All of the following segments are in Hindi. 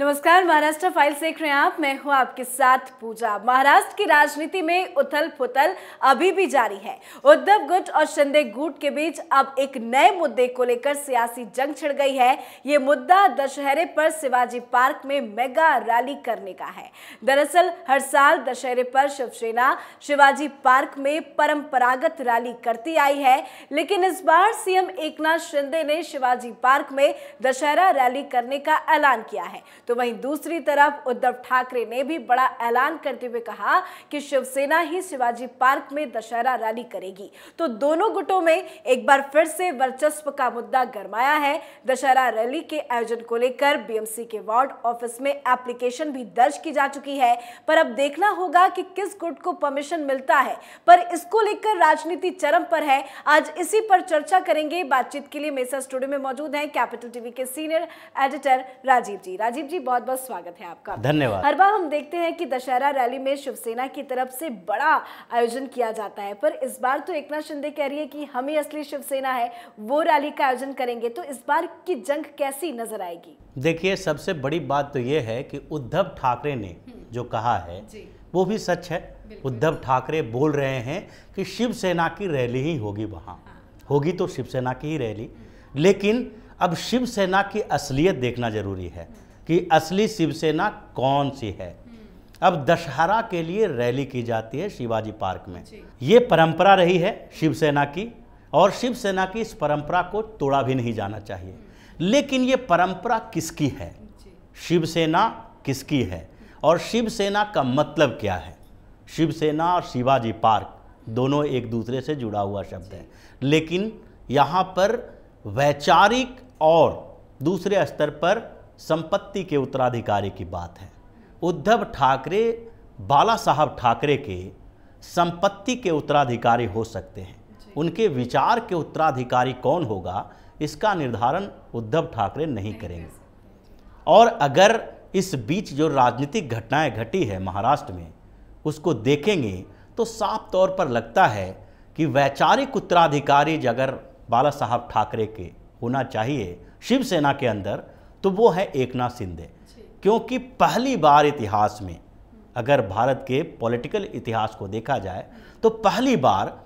नमस्कार महाराष्ट्र फाइल देख रहे हैं आप मैं हूं आपके साथ पूजा महाराष्ट्र की राजनीति में उथल पुथल अभी भी जारी है उद्धव गुट और शिंदे गुट के बीच अब एक नए मुद्दे को लेकर सियासी जंग छिड़ गई है ये मुद्दा दशहरे पर शिवाजी पार्क में मेगा रैली करने का है दरअसल हर साल दशहरे पर शिवसेना शिवाजी पार्क में परंपरागत रैली करती आई है लेकिन इस बार सीएम एक शिंदे ने शिवाजी पार्क में दशहरा रैली करने का ऐलान किया है तो वहीं दूसरी तरफ उद्धव ठाकरे ने भी बड़ा ऐलान करते हुए कहा कि शिवसेना ही शिवाजी पार्क में दशहरा रैली करेगी तो दोनों गुटों में एक बार फिर से वर्चस्व का मुद्दा गरमाया है दशहरा रैली के आयोजन को लेकर बीएमसी के वार्ड ऑफिस में एप्लीकेशन भी दर्ज की जा चुकी है पर अब देखना होगा कि किस गुट को परमिशन मिलता है पर इसको लेकर राजनीति चरम पर है आज इसी पर चर्चा करेंगे बातचीत के लिए मेसा स्टूडियो में मौजूद हैं कैपिटल टीवी के सीनियर एडिटर राजीव जी राजीव जी जी बहुत बहुत स्वागत है आपका धन्यवाद हर बार हम देखते हैं कि दशहरा रैली में शिवसेना की तरफ से बड़ा आयोजन किया जाता है पर इस बार तो एक शिंदे कह रही है कि हम ही असली शिवसेना है वो रैली का आयोजन करेंगे तो इस बार की जंग कैसी नजर आएगी देखिए सबसे बड़ी बात तो ये है कि उद्धव ठाकरे ने हम्म। जो कहा है वो भी सच है उद्धव ठाकरे बोल रहे हैं कि शिवसेना की रैली ही होगी वहाँ होगी तो शिवसेना की ही रैली हम्म। लेकिन अब शिवसेना की असलियत देखना जरूरी है हम्म। कि असली शिवसेना कौन सी है हम्म। अब दशहरा के लिए रैली की जाती है शिवाजी पार्क में ये परंपरा रही है शिवसेना की और शिवसेना की इस परंपरा को तोड़ा भी नहीं जाना चाहिए हम्म। लेकिन ये परंपरा किसकी है शिवसेना किसकी है और शिवसेना का मतलब क्या है शिवसेना और शिवाजी पार्क दोनों एक दूसरे से जुड़ा हुआ शब्द है लेकिन यहाँ पर वैचारिक और दूसरे स्तर पर संपत्ति के उत्तराधिकारी की बात है उद्धव ठाकरे बाला साहब ठाकरे के संपत्ति के उत्तराधिकारी हो सकते हैं उनके विचार के उत्तराधिकारी कौन होगा इसका निर्धारण उद्धव ठाकरे नहीं करेंगे और अगर इस बीच जो राजनीतिक घटनाएं घटी है महाराष्ट्र में उसको देखेंगे तो साफ तौर पर लगता है कि वैचारिक उत्तराधिकारी अगर बाला साहब ठाकरे के होना चाहिए शिवसेना के अंदर तो वो है एक नाथ शिंदे क्योंकि पहली बार इतिहास में अगर भारत के पॉलिटिकल इतिहास को देखा जाए तो पहली बार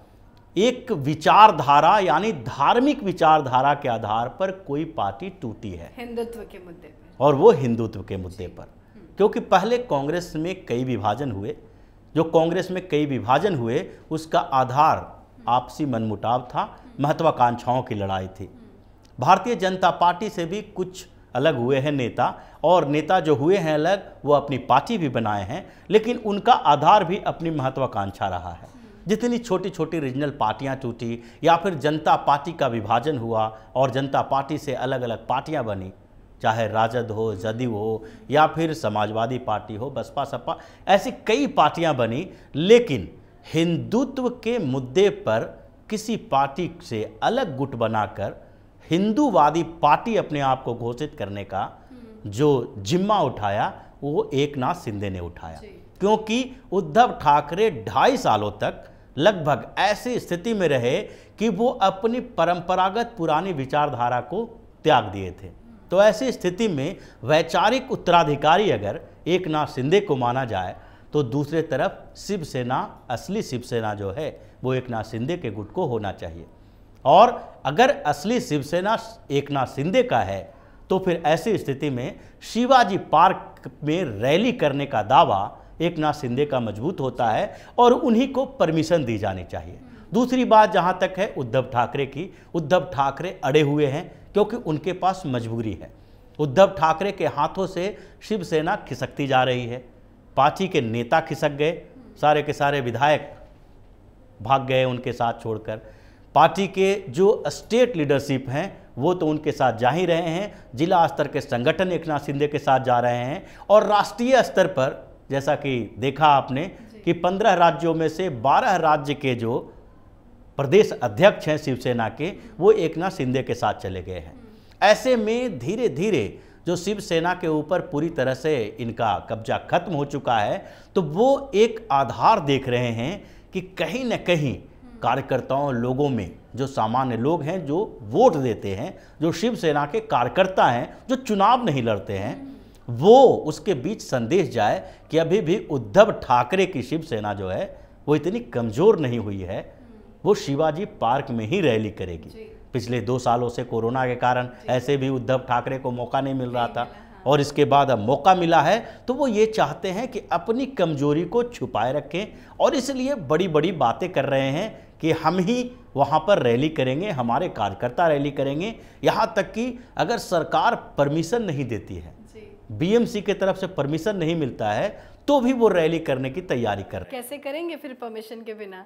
एक विचारधारा यानी धार्मिक विचारधारा के आधार पर कोई पार्टी टूटी है हिंदुत्व के मुद्दे पर और वो हिंदुत्व के मुद्दे पर हम्म। क्योंकि पहले कांग्रेस में कई विभाजन हुए जो कांग्रेस में कई विभाजन हुए उसका आधार हम्म। आपसी मनमुटाव था हम्म। महत्वाकांक्षाओं की लड़ाई थी भारतीय जनता पार्टी से भी कुछ अलग हुए हैं नेता और नेता जो हुए हैं अलग वो अपनी पार्टी भी बनाए हैं लेकिन उनका आधार भी अपनी महत्वाकांक्षा रहा है जितनी छोटी छोटी रीजनल पार्टियां टूटी या फिर जनता पार्टी का विभाजन हुआ और जनता पार्टी से अलग अलग पार्टियां बनी चाहे राजद हो जदयू हो या फिर समाजवादी पार्टी हो बसपा सपा ऐसी कई पार्टियां बनी लेकिन हिंदुत्व के मुद्दे पर किसी पार्टी से अलग गुट बनाकर हिंदूवादी पार्टी अपने आप को घोषित करने का जो जिम्मा उठाया वो एक नाथ शिंदे ने उठाया क्योंकि उद्धव ठाकरे ढाई सालों तक लगभग ऐसी स्थिति में रहे कि वो अपनी परंपरागत पुरानी विचारधारा को त्याग दिए थे तो ऐसी स्थिति में वैचारिक उत्तराधिकारी अगर एक नाथ शिंदे को माना जाए तो दूसरे तरफ शिवसेना असली शिवसेना जो है वो एक नाथ शिंदे के गुट को होना चाहिए और अगर असली शिवसेना एकनाथ शिंदे का है तो फिर ऐसी स्थिति में शिवाजी पार्क में रैली करने का दावा एकनाथ शिंदे का मजबूत होता है और उन्हीं को परमिशन दी जानी चाहिए दूसरी बात जहाँ तक है उद्धव ठाकरे की उद्धव ठाकरे अड़े हुए हैं क्योंकि उनके पास मजबूरी है उद्धव ठाकरे के हाथों से शिवसेना खिसकती जा रही है पार्टी के नेता खिसक गए सारे के सारे विधायक भाग गए उनके साथ छोड़कर पार्टी के जो स्टेट लीडरशिप हैं वो तो उनके साथ जा ही रहे हैं जिला स्तर के संगठन एक नाथ शिंदे के साथ जा रहे हैं और राष्ट्रीय स्तर पर जैसा कि देखा आपने कि पंद्रह राज्यों में से बारह राज्य के जो प्रदेश अध्यक्ष हैं शिवसेना के वो एक नाथ शिंदे के साथ चले गए हैं हम्म। ऐसे में धीरे धीरे जो शिवसेना के ऊपर पूरी तरह से इनका कब्जा खत्म हो चुका है तो वो एक आधार देख रहे हैं कि कहीं ना कहीं कार्यकर्ताओं लोगों में जो सामान्य लोग हैं जो वोट देते हैं जो शिवसेना के कार्यकर्ता हैं जो चुनाव नहीं लड़ते हैं वो उसके बीच संदेश जाए कि अभी भी उद्धव ठाकरे की शिवसेना जो है वो इतनी कमज़ोर नहीं हुई है वो शिवाजी पार्क में ही रैली करेगी पिछले दो सालों से कोरोना के कारण ऐसे भी उद्धव ठाकरे को मौका नहीं मिल रहा था हाँ। और इसके बाद अब मौका मिला है तो वो ये चाहते हैं कि अपनी कमजोरी को छुपाए रखें और इसलिए बड़ी बड़ी बातें कर रहे हैं कि हम ही वहाँ पर रैली करेंगे हमारे कार्यकर्ता रैली करेंगे यहाँ तक कि अगर सरकार परमिशन नहीं देती है बीएमसी की तरफ से परमिशन नहीं मिलता है तो भी वो रैली करने की तैयारी कर कैसे करेंगे फिर परमिशन के बिना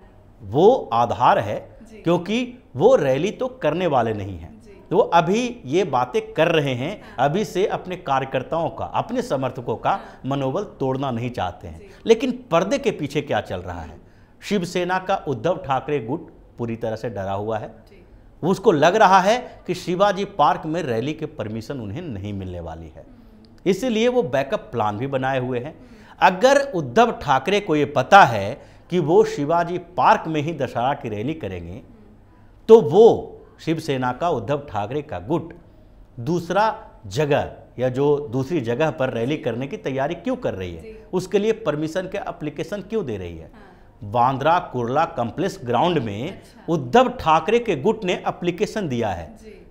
वो आधार है क्योंकि वो रैली तो करने वाले नहीं हैं तो अभी ये बातें कर रहे हैं हाँ। अभी से अपने कार्यकर्ताओं का अपने समर्थकों का हाँ। मनोबल तोड़ना नहीं चाहते हैं लेकिन पर्दे के पीछे क्या चल रहा है शिवसेना का उद्धव ठाकरे गुट पूरी तरह से डरा हुआ है उसको लग रहा है कि शिवाजी पार्क में रैली के परमिशन उन्हें नहीं मिलने वाली है इसीलिए वो बैकअप प्लान भी बनाए हुए हैं अगर उद्धव ठाकरे को ये पता है कि वो शिवाजी पार्क में ही दशहरा की रैली करेंगे तो वो शिवसेना का उद्धव ठाकरे का गुट दूसरा जगह या जो दूसरी जगह पर रैली करने की तैयारी क्यों कर रही है उसके लिए परमिशन के अप्लीकेशन क्यों दे रही है हाँ। बांद्रा कुरला कम्प्लेक्स ग्राउंड में अच्छा। उद्धव ठाकरे के गुट ने अप्लीकेशन दिया है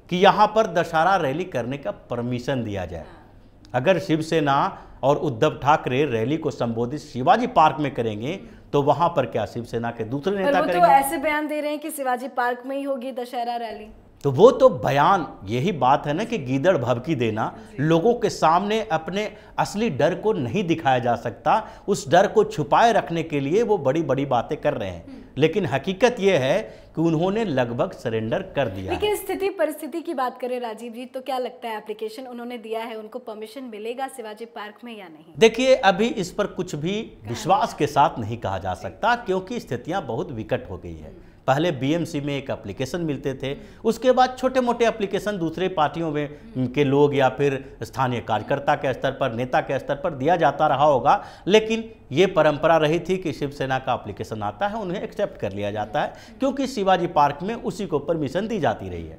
कि यहाँ पर दशहरा रैली करने का परमिशन दिया जाए हाँ। अगर शिवसेना और उद्धव ठाकरे रैली को संबोधित शिवाजी पार्क में करेंगे तो वहां पर क्या शिवसेना के दूसरे नेता तो ऐसे बयान दे रहे हैं कि शिवाजी पार्क में ही होगी दशहरा रैली तो वो तो बयान यही बात है ना कि गीदड़ भभकी देना लोगों के सामने अपने असली डर को नहीं दिखाया जा सकता उस डर को छुपाए रखने के लिए वो बड़ी बड़ी बातें कर रहे हैं हम्म। लेकिन हकीकत ये है कि उन्होंने लगभग सरेंडर कर दिया लेकिन स्थिति परिस्थिति की बात करें राजीव जी तो क्या लगता है एप्लीकेशन उन्होंने दिया है उनको परमिशन मिलेगा शिवाजी पार्क में या नहीं देखिए अभी इस पर कुछ भी विश्वास के साथ नहीं कहा जा सकता क्योंकि स्थितियां बहुत विकट हो गई है हम्म। पहले बीएमसी में एक एप्लीकेशन मिलते थे उसके बाद छोटे मोटे एप्लीकेशन दूसरे पार्टियों में के लोग या फिर स्थानीय कार्यकर्ता के स्तर पर नेता के स्तर पर दिया जाता रहा होगा लेकिन ये परंपरा रही थी कि शिवसेना का एप्लीकेशन आता है उन्हें एक्सेप्ट कर लिया जाता है क्योंकि शिवाजी पार्क में उसी को परमिशन दी जाती रही है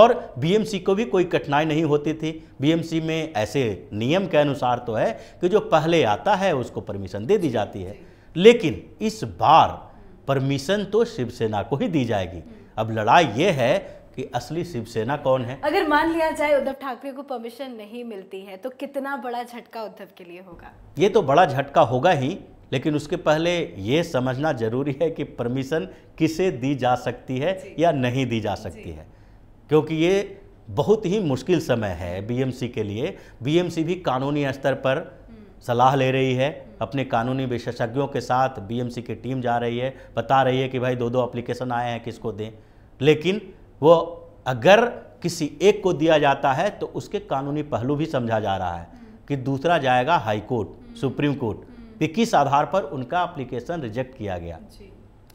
और बीएमसी को भी कोई कठिनाई नहीं होती थी बीएमसी में ऐसे नियम के अनुसार तो है कि जो पहले आता है उसको परमिशन दे दी जाती है लेकिन इस बार परमिशन तो शिवसेना को ही दी जाएगी अब लड़ाई ये है कि असली शिवसेना कौन है अगर मान लिया जाए उद्धव ठाकरे को परमिशन नहीं मिलती है तो कितना बड़ा झटका उद्धव के लिए होगा ये तो बड़ा झटका होगा ही लेकिन उसके पहले ये समझना जरूरी है कि परमिशन किसे दी जा सकती है या नहीं दी जा सकती है क्योंकि ये बहुत ही मुश्किल समय है बीएमसी के लिए बीएमसी भी कानूनी स्तर पर हम्म। सलाह ले रही है अपने कानूनी विशेषज्ञों के साथ बीएमसी की टीम जा रही है बता रही है कि भाई दो दो एप्लीकेशन आए हैं किसको दें लेकिन वो अगर किसी एक को दिया जाता है तो उसके कानूनी पहलू भी समझा जा रहा है कि दूसरा जाएगा हाई कोर्ट हम्म। सुप्रीम कोर्ट हम्म। कि किस आधार पर उनका अप्लीकेशन रिजेक्ट किया गया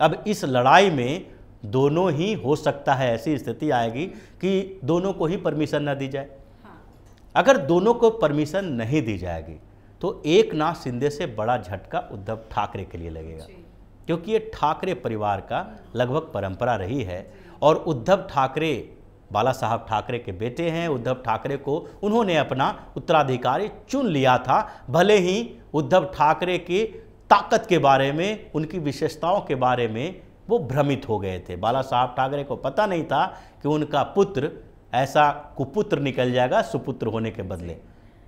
अब इस लड़ाई में दोनों ही हो सकता है ऐसी स्थिति आएगी कि दोनों को ही परमिशन ना दी जाए हाँ। अगर दोनों को परमिशन नहीं दी जाएगी तो एक नाथ शिंदे से बड़ा झटका उद्धव ठाकरे के लिए लगेगा क्योंकि ये ठाकरे परिवार का लगभग परंपरा रही है और उद्धव ठाकरे बाला साहब ठाकरे के बेटे हैं उद्धव ठाकरे को उन्होंने अपना उत्तराधिकारी चुन लिया था भले ही उद्धव ठाकरे के ताकत के बारे में उनकी विशेषताओं के बारे में वो भ्रमित हो गए थे बाला साहब ठाकरे को पता नहीं था कि उनका पुत्र ऐसा कुपुत्र निकल जाएगा सुपुत्र होने के बदले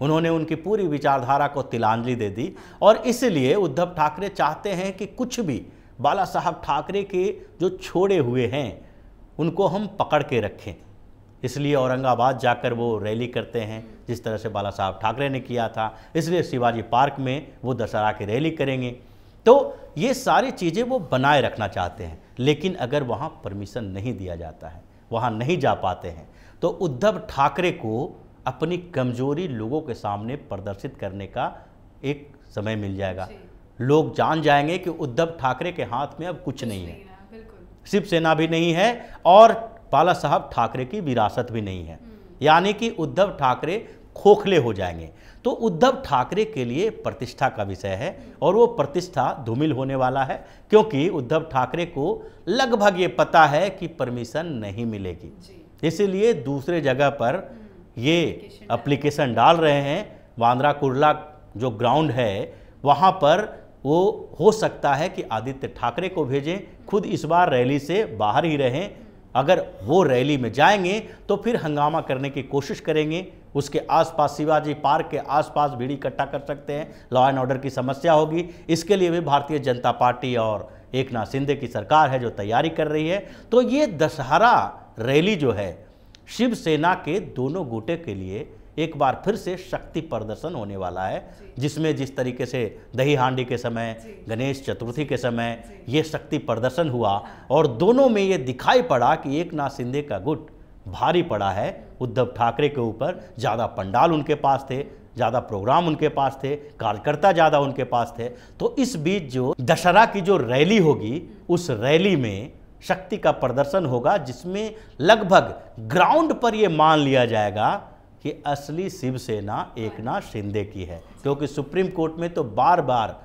उन्होंने उनकी पूरी विचारधारा को तिलांजलि दे दी और इसलिए उद्धव ठाकरे चाहते हैं कि कुछ भी बाला साहब ठाकरे के जो छोड़े हुए हैं उनको हम पकड़ के रखें इसलिए औरंगाबाद जाकर वो रैली करते हैं जिस तरह से बाला साहब ठाकरे ने किया था इसलिए शिवाजी पार्क में वो दशहरा की रैली करेंगे तो ये सारी चीज़ें वो बनाए रखना चाहते हैं लेकिन अगर वहाँ परमिशन नहीं दिया जाता है वहाँ नहीं जा पाते हैं तो उद्धव ठाकरे को अपनी कमजोरी लोगों के सामने प्रदर्शित करने का एक समय मिल जाएगा लोग जान जाएंगे कि उद्धव ठाकरे के हाथ में अब कुछ नहीं है शिवसेना भी नहीं है और बाला साहब ठाकरे की विरासत भी नहीं है हम्म। यानी कि उद्धव ठाकरे खोखले हो जाएंगे तो उद्धव ठाकरे के लिए प्रतिष्ठा का विषय है हम्म। और वो प्रतिष्ठा धूमिल होने वाला है क्योंकि उद्धव ठाकरे को लगभग ये पता है कि परमिशन नहीं मिलेगी इसीलिए दूसरे जगह पर हम्म। ये अप्लीकेशन डाल रहे हैं बांद्रा कुर्ला जो ग्राउंड है वहाँ पर वो हो सकता है कि आदित्य ठाकरे को भेजें खुद इस बार रैली से बाहर ही रहें अगर वो रैली में जाएंगे तो फिर हंगामा करने की कोशिश करेंगे उसके आसपास शिवाजी पार्क के आसपास भीड़ इकट्ठा कर सकते हैं लॉ एंड ऑर्डर की समस्या होगी इसके लिए भी भारतीय जनता पार्टी और एक नाथ शिंदे की सरकार है जो तैयारी कर रही है तो ये दशहरा रैली जो है शिवसेना के दोनों गुटे के लिए एक बार फिर से शक्ति प्रदर्शन होने वाला है जिसमें जिस तरीके से दही हांडी के समय गणेश चतुर्थी के समय ये शक्ति प्रदर्शन हुआ हाँ। और दोनों में ये दिखाई पड़ा कि एक नाथ शिंदे का गुट भारी पड़ा है उद्धव ठाकरे के ऊपर ज़्यादा पंडाल उनके पास थे ज़्यादा प्रोग्राम उनके पास थे कार्यकर्ता ज़्यादा उनके पास थे तो इस बीच जो दशहरा की जो रैली होगी उस रैली में शक्ति का प्रदर्शन होगा जिसमें लगभग ग्राउंड पर यह मान लिया जाएगा कि असली शिवसेना एकनाथ शिंदे की है क्योंकि सुप्रीम कोर्ट में तो बार बार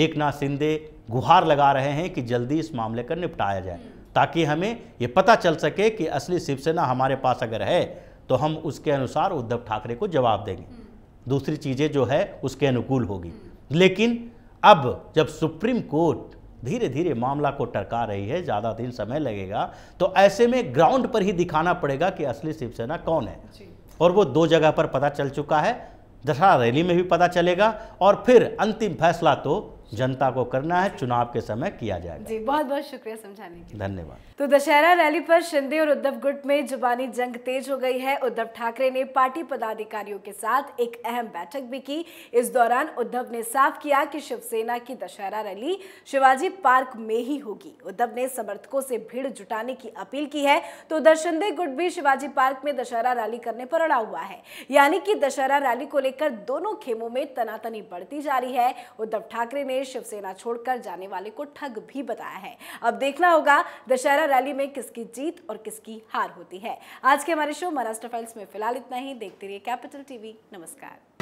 एकनाथ शिंदे गुहार लगा रहे हैं कि जल्दी इस मामले का निपटाया जाए ताकि हमें ये पता चल सके कि असली शिवसेना हमारे पास अगर है तो हम उसके अनुसार उद्धव ठाकरे को जवाब देंगे दूसरी चीज़ें जो है उसके अनुकूल होगी लेकिन अब जब सुप्रीम कोर्ट धीरे धीरे मामला को टरका रही है ज़्यादा दिन समय लगेगा तो ऐसे में ग्राउंड पर ही दिखाना पड़ेगा कि असली शिवसेना कौन है और वो दो जगह पर पता चल चुका है दशहरा रैली में भी पता चलेगा और फिर अंतिम फैसला तो जनता को करना है चुनाव के समय किया जाएगा जी बहुत बहुत शुक्रिया समझाने के धन्यवाद तो दशहरा रैली पर शिंदे और उद्धव गुट में जुबानी जंग तेज हो गई है उद्धव ठाकरे ने पार्टी पदाधिकारियों के साथ एक अहम बैठक भी की इस दौरान उद्धव ने साफ किया कि शिवसेना की दशहरा रैली शिवाजी पार्क में ही होगी उद्धव ने समर्थकों से भीड़ जुटाने की अपील की है तो उधर शिंदे गुट भी शिवाजी पार्क में दशहरा रैली करने पर अड़ा हुआ है यानी कि दशहरा रैली को लेकर दोनों खेमों में तनातनी बढ़ती जा रही है उद्धव ठाकरे ने ने शिवसेना छोड़कर जाने वाले को ठग भी बताया है अब देखना होगा दशहरा रैली में किसकी जीत और किसकी हार होती है आज के हमारे शो महाराष्ट्र फाइल्स में फिलहाल इतना ही देखते रहिए कैपिटल टीवी नमस्कार